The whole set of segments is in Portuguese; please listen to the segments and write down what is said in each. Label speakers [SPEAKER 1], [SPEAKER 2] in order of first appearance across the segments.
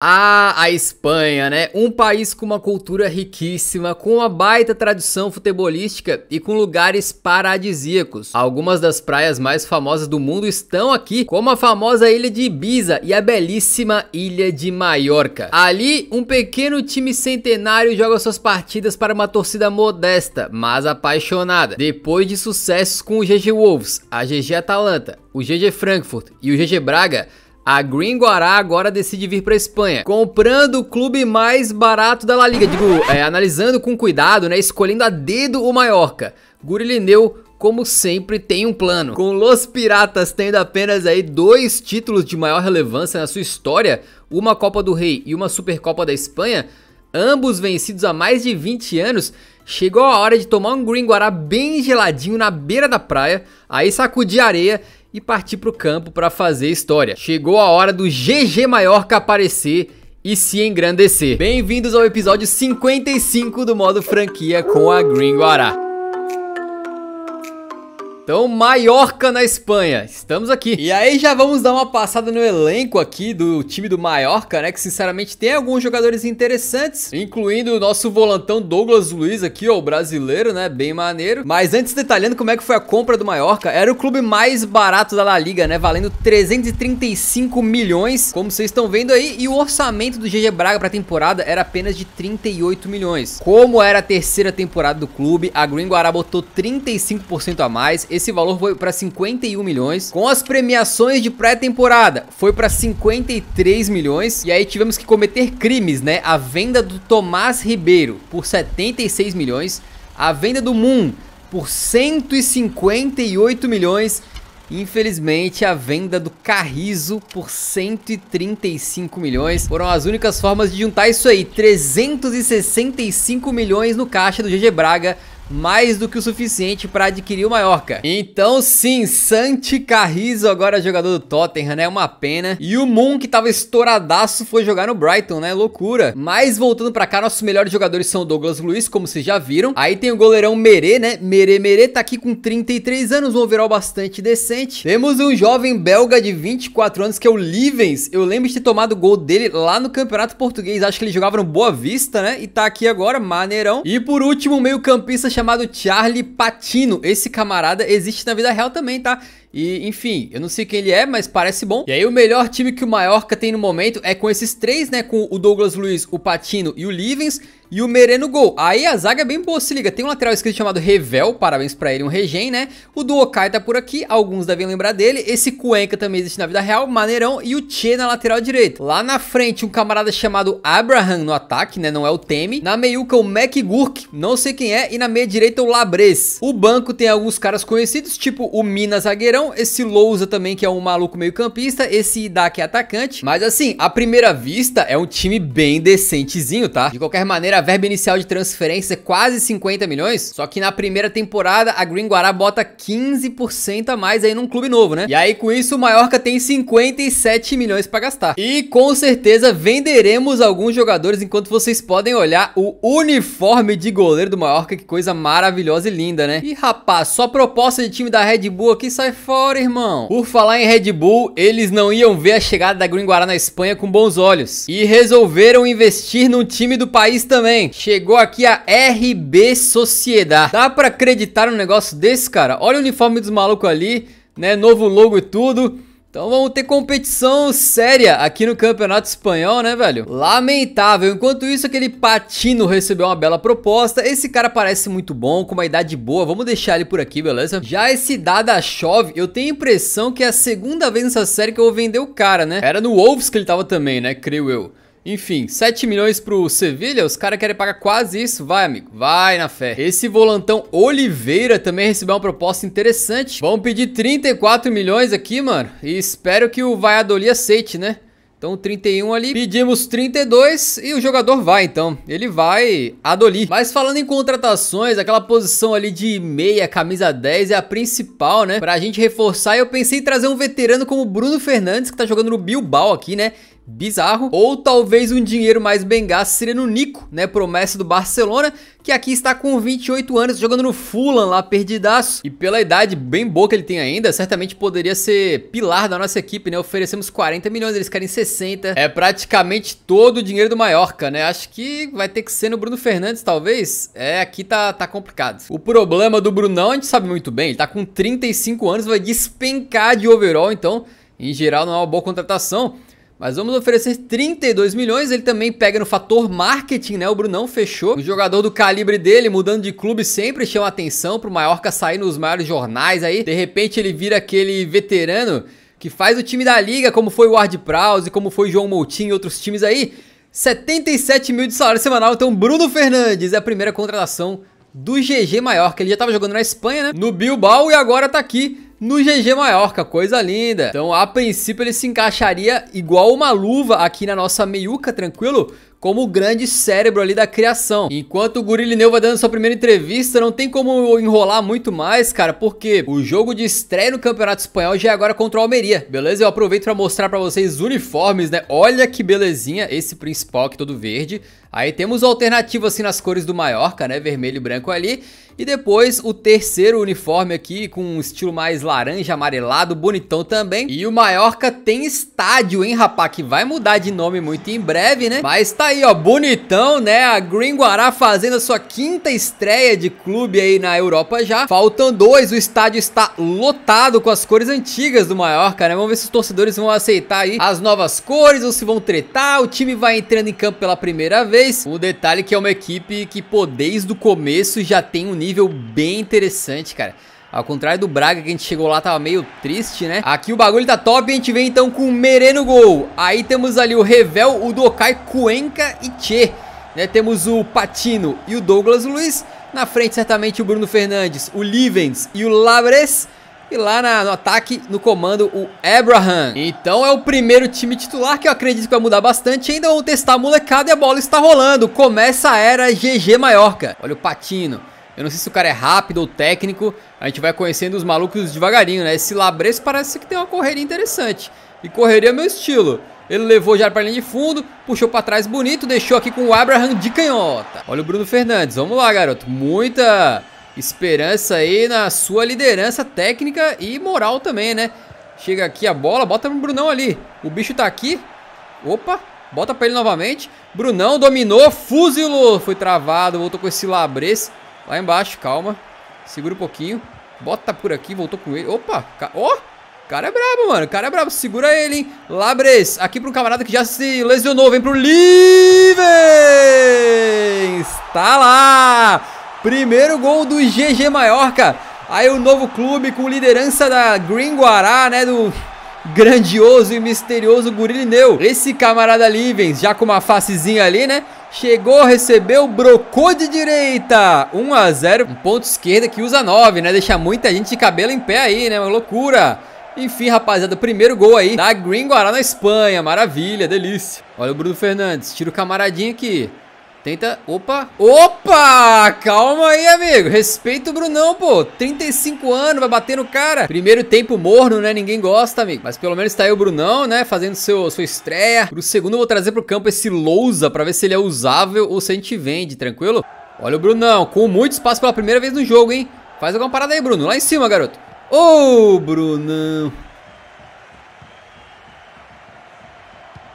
[SPEAKER 1] Ah, a Espanha, né? Um país com uma cultura riquíssima, com uma baita tradição futebolística e com lugares paradisíacos. Algumas das praias mais famosas do mundo estão aqui, como a famosa ilha de Ibiza e a belíssima ilha de Maiorca. Ali, um pequeno time centenário joga suas partidas para uma torcida modesta, mas apaixonada. Depois de sucessos com o GG Wolves, a GG Atalanta, o GG Frankfurt e o GG Braga, a Green Guará agora decide vir para Espanha, comprando o clube mais barato da La Liga. Digo, é, analisando com cuidado, né? Escolhendo a dedo o Mallorca. Gurilineu como sempre, tem um plano. Com Los Piratas tendo apenas aí dois títulos de maior relevância na sua história, uma Copa do Rei e uma Supercopa da Espanha, ambos vencidos há mais de 20 anos, chegou a hora de tomar um Green Guará bem geladinho na beira da praia, aí sacudir areia e partir para o campo para fazer história. Chegou a hora do GG Maiorca aparecer e se engrandecer. Bem-vindos ao episódio 55 do modo franquia com a Green Guará. Então, Maiorca na Espanha, estamos aqui. E aí já vamos dar uma passada no elenco aqui do time do Maiorca, né? Que sinceramente tem alguns jogadores interessantes, incluindo o nosso volantão Douglas Luiz aqui, ó, o brasileiro, né? Bem maneiro. Mas antes detalhando como é que foi a compra do Maiorca, era o clube mais barato da La Liga, né? Valendo 335 milhões, como vocês estão vendo aí, e o orçamento do GG Braga para a temporada era apenas de 38 milhões. Como era a terceira temporada do clube, a Green Ará botou 35% a mais esse valor foi para 51 milhões. Com as premiações de pré-temporada, foi para 53 milhões. E aí tivemos que cometer crimes, né? A venda do Tomás Ribeiro por 76 milhões, a venda do Moon por 158 milhões. Infelizmente, a venda do Carrizo por 135 milhões foram as únicas formas de juntar isso aí. 365 milhões no caixa do GG Braga mais do que o suficiente para adquirir o Mallorca. Então sim, Santi Carrizo agora jogador do Tottenham, né? Uma pena. E o Moon, que tava estouradaço, foi jogar no Brighton, né? Loucura. Mas voltando para cá, nossos melhores jogadores são o Douglas Luiz, como vocês já viram. Aí tem o goleirão Merê, né? Merê Merê tá aqui com 33 anos, um overall bastante decente. Temos um jovem belga de 24 anos, que é o Livens. Eu lembro de ter tomado o gol dele lá no Campeonato Português. Acho que ele jogava no Boa Vista, né? E tá aqui agora, maneirão. E por último, o meio-campista chamado Charlie Patino. Esse camarada existe na vida real também, tá? E, enfim, eu não sei quem ele é, mas parece bom. E aí o melhor time que o Mallorca tem no momento é com esses três, né? Com o Douglas Luiz, o Patino e o Livens. E o Mereno gol. Aí a zaga é bem boa, se liga. Tem um lateral esquerdo chamado Revel, parabéns pra ele, um regen, né? O do tá por aqui, alguns devem lembrar dele. Esse Cuenca também existe na vida real, maneirão. E o Che na lateral direita. Lá na frente, um camarada chamado Abraham no ataque, né? Não é o Temi. Na meiuca, o McGurk, não sei quem é. E na meia direita, o Labres. O banco tem alguns caras conhecidos, tipo o Minas zagueirão. Esse Lousa também, que é um maluco meio campista. Esse Idak é atacante. Mas assim, à primeira vista, é um time bem decentezinho, tá? De qualquer maneira, a verba inicial de transferência é quase 50 milhões, só que na primeira temporada a Green Guará bota 15% a mais aí num clube novo, né? E aí com isso o Mallorca tem 57 milhões para gastar. E com certeza venderemos alguns jogadores enquanto vocês podem olhar o uniforme de goleiro do Mallorca, que coisa maravilhosa e linda, né? E rapaz, só proposta de time da Red Bull aqui sai fora, irmão. Por falar em Red Bull, eles não iam ver a chegada da Green Guará na Espanha com bons olhos e resolveram investir num time do país também também. Chegou aqui a RB Sociedade. Dá pra acreditar no negócio desse, cara? Olha o uniforme dos malucos ali, né? Novo logo e tudo. Então vamos ter competição séria aqui no Campeonato Espanhol, né, velho? Lamentável. Enquanto isso, aquele Patino recebeu uma bela proposta. Esse cara parece muito bom, com uma idade boa. Vamos deixar ele por aqui, beleza? Já esse Dada Chove, eu tenho a impressão que é a segunda vez nessa série que eu vou vender o cara, né? Era no Wolves que ele tava também, né? Creio eu. Enfim, 7 milhões pro Sevilha, os caras querem pagar quase isso. Vai, amigo, vai na fé. Esse volantão Oliveira também recebeu uma proposta interessante. vamos pedir 34 milhões aqui, mano. E espero que o Valladolid aceite, né? Então 31 ali, pedimos 32 e o jogador vai então, ele vai adolir. Mas falando em contratações, aquela posição ali de meia, camisa 10 é a principal, né? Pra gente reforçar, eu pensei em trazer um veterano como o Bruno Fernandes, que tá jogando no Bilbao aqui, né? bizarro. Ou talvez um dinheiro mais bem gasto seria no Nico, né? Promessa do Barcelona, que aqui está com 28 anos, jogando no Fulham lá, perdidaço. E pela idade bem boa que ele tem ainda, certamente poderia ser pilar da nossa equipe, né? Oferecemos 40 milhões, eles querem 60. É praticamente todo o dinheiro do Mallorca, né? Acho que vai ter que ser no Bruno Fernandes, talvez. É, aqui tá, tá complicado. O problema do Brunão, a gente sabe muito bem, ele tá com 35 anos, vai despencar de overall, então... Em geral, não é uma boa contratação. Mas vamos oferecer 32 milhões. Ele também pega no fator marketing, né? O Brunão fechou. O jogador do calibre dele, mudando de clube, sempre chama atenção pro Mallorca sair nos maiores jornais aí. De repente ele vira aquele veterano que faz o time da liga, como foi o Ward Prowse, como foi João Moutinho e outros times aí. 77 mil de salário semanal. Então, Bruno Fernandes é a primeira contratação do GG Maiorca. ele já estava jogando na Espanha, né? No Bilbao e agora tá aqui no GG Maiorca, coisa linda. Então, a princípio, ele se encaixaria igual uma luva aqui na nossa meiuca, tranquilo? Como o grande cérebro ali da criação. Enquanto o Gurilineu vai dando sua primeira entrevista, não tem como enrolar muito mais, cara, porque o jogo de estreia no Campeonato Espanhol já é agora contra o Almeria, beleza? Eu aproveito para mostrar para vocês os uniformes, né? Olha que belezinha esse principal aqui todo verde. Aí temos alternativas assim nas cores do Maiorca, né? Vermelho e branco ali. E depois o terceiro uniforme aqui, com um estilo mais laranja, amarelado, bonitão também. E o Mallorca tem estádio, hein, rapaz, que vai mudar de nome muito em breve, né? Mas tá aí, ó, bonitão, né? A Green Guará fazendo a sua quinta estreia de clube aí na Europa já. Faltam dois, o estádio está lotado com as cores antigas do Mallorca, né? Vamos ver se os torcedores vão aceitar aí as novas cores ou se vão tretar. O time vai entrando em campo pela primeira vez. O detalhe é que é uma equipe que, pô, desde o começo já tem um nível nível bem interessante, cara. Ao contrário do Braga, que a gente chegou lá, tava meio triste, né? Aqui o bagulho tá top, a gente vem então com o Merê no gol. Aí temos ali o Revel, o Dokai, Cuenca e Tchê. Né? Temos o Patino e o Douglas Luiz. Na frente, certamente, o Bruno Fernandes, o Livens e o Labres. E lá na, no ataque, no comando, o Abraham. Então é o primeiro time titular que eu acredito que vai mudar bastante. Ainda vão testar a molecada e a bola está rolando. Começa a era GG Maiorca. Olha o Patino. Eu não sei se o cara é rápido ou técnico. A gente vai conhecendo os malucos devagarinho, né? Esse Labres parece que tem uma correria interessante. E correria é meu estilo. Ele levou já para a linha de fundo, puxou para trás bonito, deixou aqui com o Abraham de canhota. Olha o Bruno Fernandes, vamos lá, garoto. Muita esperança aí na sua liderança técnica e moral também, né? Chega aqui a bola, bota pro Brunão ali. O bicho tá aqui. Opa, bota para ele novamente. Brunão dominou, fuzilou. Foi travado, voltou com esse Labres. Lá embaixo, calma. Segura um pouquinho. Bota por aqui, voltou com ele. Opa, ó. Oh! cara é brabo, mano. O cara é brabo. Segura ele, hein. Labres, aqui pro um camarada que já se lesionou. Vem pro Livens. Tá lá. Primeiro gol do GG Maiorca. Aí o novo clube com liderança da Green Guará, né? Do grandioso e misterioso Gurilneu. Esse camarada Livens, já com uma facezinha ali, né? Chegou, recebeu, brocou de direita. 1 a 0 um ponto esquerda que usa 9, né? Deixa muita gente de cabelo em pé aí, né? Uma loucura. Enfim, rapaziada, primeiro gol aí da Gringuará na Espanha. Maravilha, delícia. Olha o Bruno Fernandes, tira o camaradinho aqui. Tenta. Opa. Opa! Calma aí, amigo. Respeita o Brunão, pô. 35 anos, vai bater no cara. Primeiro tempo morno, né? Ninguém gosta, amigo. Mas pelo menos tá aí o Brunão, né? Fazendo seu, sua estreia. Pro segundo, eu vou trazer pro campo esse Lousa pra ver se ele é usável ou se a gente vende, tranquilo? Olha o Brunão, com muito espaço pela primeira vez no jogo, hein? Faz alguma parada aí, Bruno. Lá em cima, garoto. Ô, oh, Brunão.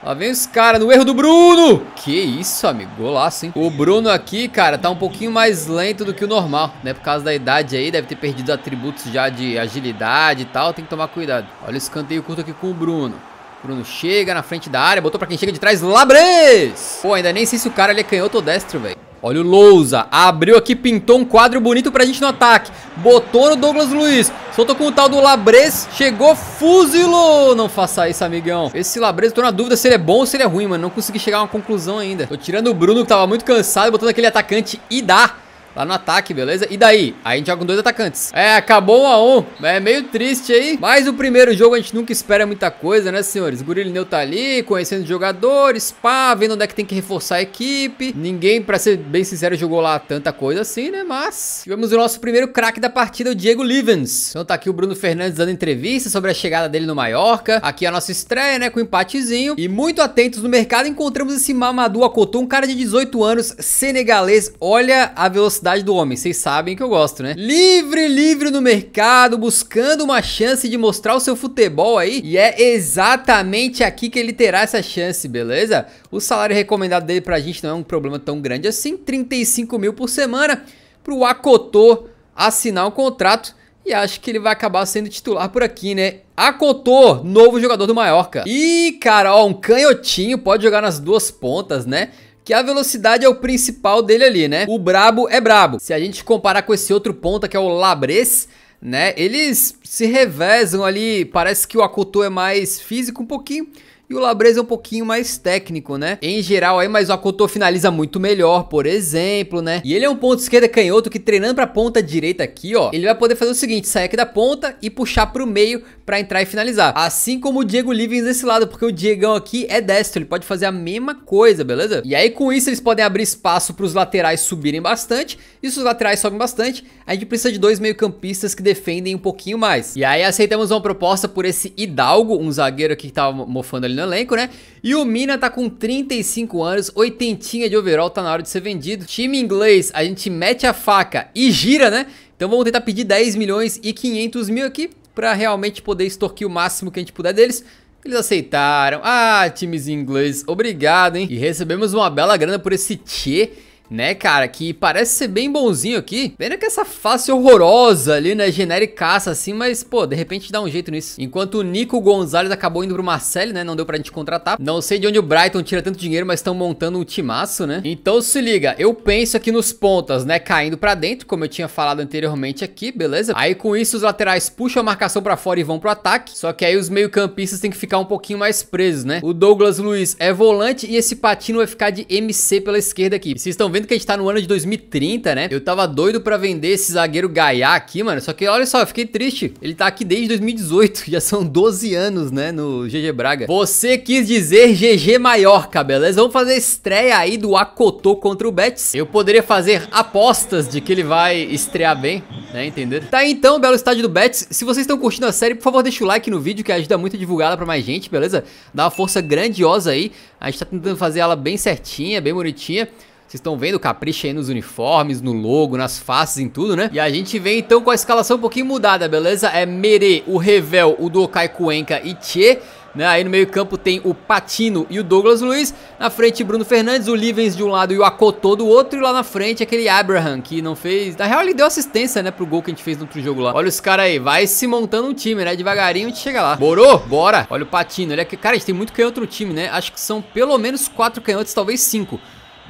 [SPEAKER 1] Lá vem os caras no erro do Bruno. Que isso, amigo. Golaço, hein? O Bruno aqui, cara, tá um pouquinho mais lento do que o normal, né? Por causa da idade aí, deve ter perdido atributos já de agilidade e tal. Tem que tomar cuidado. Olha o escanteio curto aqui com o Bruno. Bruno chega na frente da área, botou pra quem chega de trás, Labres! Pô, ainda nem sei se o cara ele é canhoto ou destro, velho. Olha o Lousa, abriu aqui, pintou um quadro bonito pra gente no ataque. Botou no Douglas Luiz, Soltou com o tal do Labres. Chegou, fuzilou. Não faça isso, amigão. Esse Labres, eu tô na dúvida se ele é bom ou se ele é ruim, mano. Não consegui chegar a uma conclusão ainda. Tô tirando o Bruno, que tava muito cansado, botando aquele atacante e dá. Lá no ataque, beleza? E daí? Aí a gente joga com dois atacantes. É, acabou um a um. É meio triste aí. Mas o primeiro jogo a gente nunca espera muita coisa, né, senhores? O Gurilneu tá ali, conhecendo os jogadores, pá, vendo onde é que tem que reforçar a equipe. Ninguém, pra ser bem sincero, jogou lá tanta coisa assim, né? Mas tivemos o nosso primeiro craque da partida, o Diego Livens. Então tá aqui o Bruno Fernandes dando entrevista sobre a chegada dele no Mallorca. Aqui a nossa estreia, né, com empatezinho. E muito atentos no mercado, encontramos esse Mamadou Akotou, um cara de 18 anos, senegalês. Olha a velocidade velocidade do homem, vocês sabem que eu gosto, né? Livre, livre no mercado, buscando uma chance de mostrar o seu futebol aí. E é exatamente aqui que ele terá essa chance, beleza? O salário recomendado dele pra gente não é um problema tão grande assim, 35 mil por semana, pro Acotô assinar um contrato. E acho que ele vai acabar sendo titular por aqui, né? Acotô, novo jogador do Mallorca. E, cara, ó, um canhotinho pode jogar nas duas pontas, né? que a velocidade é o principal dele ali, né? O brabo é brabo. Se a gente comparar com esse outro ponta que é o Labres, né? Eles se revezam ali, parece que o Akoto é mais físico um pouquinho e o Labrez é um pouquinho mais técnico, né? Em geral aí, mas o Akoto finaliza muito melhor, por exemplo, né? E ele é um ponto esquerda canhoto que treinando pra ponta direita aqui, ó, ele vai poder fazer o seguinte, sair aqui da ponta e puxar pro meio para entrar e finalizar. Assim como o Diego Livens desse lado, porque o Diegão aqui é destro, ele pode fazer a mesma coisa, beleza? E aí com isso eles podem abrir espaço para os laterais subirem bastante, e se os laterais sobem bastante, a gente precisa de dois meio campistas que defendem um pouquinho mais. E aí aceitamos uma proposta por esse Hidalgo, um zagueiro aqui que tava mofando ali no elenco, né? E o Mina tá com 35 anos, oitentinha de overall, tá na hora de ser vendido. Time inglês, a gente mete a faca e gira, né? Então vamos tentar pedir 10 milhões e 500 mil aqui para realmente poder extorquir o máximo que a gente puder deles. Eles aceitaram. Ah, times ingleses, obrigado, hein? E recebemos uma bela grana por esse Tchê né, cara? Que parece ser bem bonzinho aqui. Pena que essa face horrorosa ali, né, genericaça assim, mas, pô, de repente dá um jeito nisso. Enquanto o Nico Gonzalez acabou indo pro Marcelo, né, não deu pra gente contratar. Não sei de onde o Brighton tira tanto dinheiro, mas estão montando um timaço, né? Então se liga, eu penso aqui nos pontas, né, caindo pra dentro, como eu tinha falado anteriormente aqui, beleza? Aí com isso os laterais puxam a marcação pra fora e vão pro ataque, só que aí os meio campistas têm que ficar um pouquinho mais presos, né? O Douglas Luiz é volante e esse Patino vai ficar de MC pela esquerda aqui. Vocês estão vendo que a gente tá no ano de 2030, né? Eu tava doido pra vender esse zagueiro Gaiá aqui, mano. Só que olha só, eu fiquei triste. Ele tá aqui desde 2018. Já são 12 anos, né? No GG Braga. Você quis dizer GG Maiorca, beleza? Vamos fazer estreia aí do Acotô contra o Betis. Eu poderia fazer apostas de que ele vai estrear bem, né? Entender? Tá então, belo estádio do Betis. Se vocês estão curtindo a série, por favor, deixa o like no vídeo que ajuda muito a divulgar ela pra mais gente, beleza? Dá uma força grandiosa aí. A gente tá tentando fazer ela bem certinha, bem bonitinha. Vocês estão vendo, capricho aí nos uniformes, no logo, nas faces, em tudo, né? E a gente vem então com a escalação um pouquinho mudada, beleza? É Mere, o Revel, o Dokai Cuenca e Tchê. Né? Aí no meio campo tem o Patino e o Douglas Luiz. Na frente, Bruno Fernandes, o Livens de um lado e o Acotô do outro. E lá na frente, aquele Abraham, que não fez... Na real, ele deu assistência, né? Pro gol que a gente fez no outro jogo lá. Olha os caras aí. Vai se montando um time, né? Devagarinho a gente chega lá. Borou? Bora! Olha o Patino. Ele é... Cara, a gente tem muito canhoto no time, né? Acho que são pelo menos quatro canhotos, talvez cinco.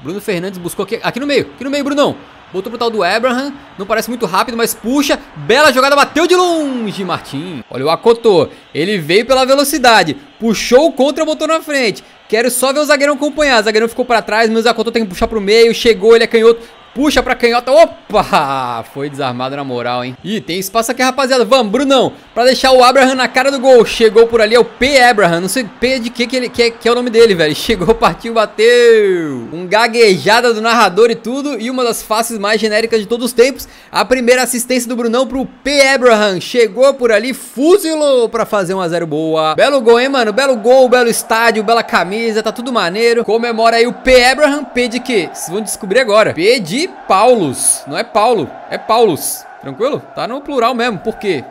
[SPEAKER 1] Bruno Fernandes buscou aqui, aqui no meio, aqui no meio, Brunão. Botou pro tal do Abraham, não parece muito rápido, mas puxa, bela jogada, bateu de longe, Martim. Olha o Akoto, ele veio pela velocidade, puxou o contra, botou na frente. Quero só ver o zagueirão acompanhar, o zagueirão ficou para trás, mas o Acotô tem que puxar pro meio, chegou, ele é canhoto, Puxa pra canhota. Opa! Foi desarmado na moral, hein? Ih, tem espaço aqui, rapaziada. Vamos, Brunão. Pra deixar o Abraham na cara do gol. Chegou por ali, é o P. Abraham. Não sei P é de que que, ele, que, é, que é o nome dele, velho. Chegou, partiu, bateu. Um gaguejada do narrador e tudo. E uma das faces mais genéricas de todos os tempos. A primeira assistência do Brunão pro P. Abraham. Chegou por ali, fuzilou pra fazer um a zero boa. Belo gol, hein, mano? Belo gol, belo estádio, bela camisa. Tá tudo maneiro. Comemora aí o P. Abraham. P de que? Vocês vão descobrir agora. P de Paulos, Não é Paulo, é Paulos. Tranquilo? Tá no plural mesmo. Por quê?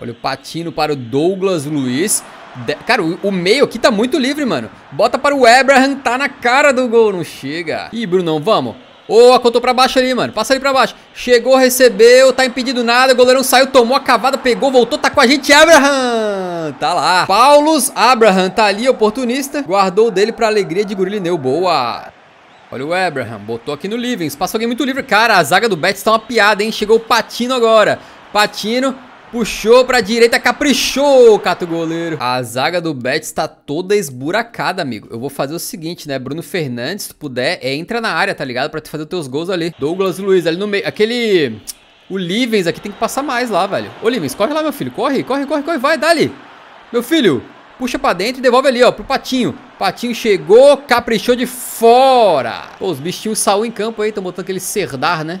[SPEAKER 1] Olha o patino para o Douglas Luiz. De... Cara, o, meio aqui tá muito livre, mano. Bota para o Abraham, tá na cara do gol, não chega. Ih, Brunão, vamos. Ô, oh, acotou pra baixo ali, mano. Passa ali pra baixo. Chegou, recebeu, tá impedido nada. O goleirão saiu, tomou a cavada, pegou, voltou, tá com a gente. Abraham! Tá lá. Paulos, Abraham tá ali, oportunista. Guardou dele pra alegria de Gurilhineu. Boa! Olha o Abraham, botou aqui no Livens. Passou alguém muito livre. Cara, a zaga do Betts tá uma piada, hein? Chegou o Patino agora. Patino puxou pra direita, caprichou, cata o goleiro. A zaga do Betts tá toda esburacada, amigo. Eu vou fazer o seguinte, né? Bruno Fernandes, se tu puder, é, entra na área, tá ligado? Pra tu fazer os teus gols ali. Douglas Luiz ali no meio. Aquele... O Livens aqui tem que passar mais lá, velho. Ô, Livens, corre lá, meu filho. Corre, corre, corre, corre. Vai, dá ali. Meu filho, puxa pra dentro e devolve ali, ó, pro Patinho. Patinho chegou, caprichou de fora. Pô, os bichinhos saiu em campo aí, tão botando aquele cerdar, né?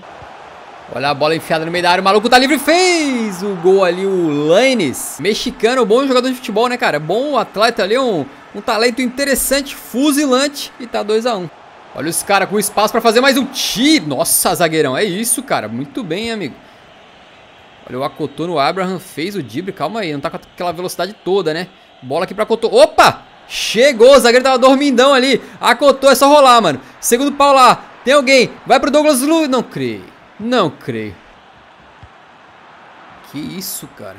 [SPEAKER 1] Olha a bola enfiada no meio da área, o maluco tá livre, fez o gol ali, o Lanes. Mexicano, bom jogador de futebol, né, cara? Bom atleta ali, um, um talento interessante, fuzilante e tá 2x1. Um. Olha os caras com espaço pra fazer mais um tiro. Nossa, zagueirão, é isso, cara. Muito bem, amigo. Olha o Acotô no Abraham, fez o Dibre, calma aí, não tá com aquela velocidade toda, né? Bola aqui pra Cotô. Opa! Chegou, o zagueiro tava dormindão ali. A Cotô é só rolar, mano. Segundo pau lá. Tem alguém. Vai pro Douglas Luiz. Não creio. Não creio. Que isso, cara.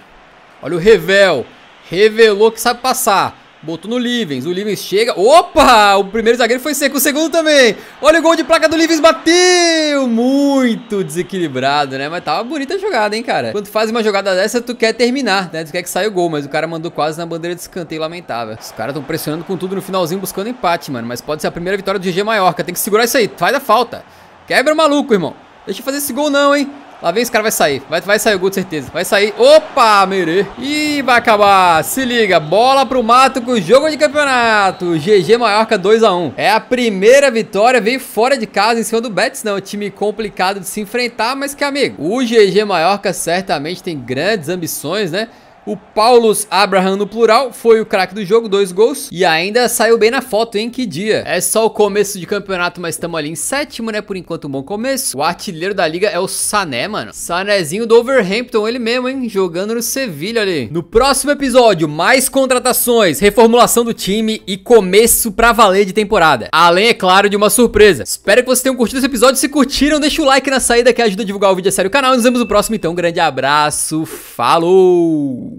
[SPEAKER 1] Olha o Revel. Revelou que sabe passar. Botou no Livens, o Livens chega. Opa! O primeiro zagueiro foi seco, o segundo também. Olha o gol de placa do Livens, bateu! Muito desequilibrado, né? Mas tava bonita a jogada, hein, cara? Quando faz uma jogada dessa, tu quer terminar, né? Tu quer que saia o gol, mas o cara mandou quase na bandeira de escanteio, lamentável. Os caras tão pressionando com tudo no finalzinho, buscando empate, mano. Mas pode ser a primeira vitória do GG Maiorca. Tem que segurar isso aí, faz a falta. Quebra o maluco, irmão. Deixa eu fazer esse gol não, hein? Lá vem esse cara, vai sair. Vai, vai sair o gol, certeza. Vai sair. Opa, Merê. E vai acabar. Se liga. Bola pro mato com o jogo de campeonato. GG Maiorca 2x1. É a primeira vitória. Veio fora de casa em cima do Betis, não. É time complicado de se enfrentar, mas que, amigo, o GG Maiorca certamente tem grandes ambições, né? O Paulus Abraham no plural foi o craque do jogo, dois gols. E ainda saiu bem na foto, hein? Que dia. É só o começo de campeonato, mas estamos ali em sétimo, né? Por enquanto, um bom começo. O artilheiro da liga é o Sané, mano. Sanézinho do Overhampton, ele mesmo, hein? Jogando no Sevilha ali. No próximo episódio, mais contratações, reformulação do time e começo pra valer de temporada. Além, é claro, de uma surpresa. Espero que vocês tenham curtido esse episódio. Se curtiram, deixa o like na saída que ajuda a divulgar o vídeo a sério o canal. Nos vemos no próximo, então. Um grande abraço. Falou!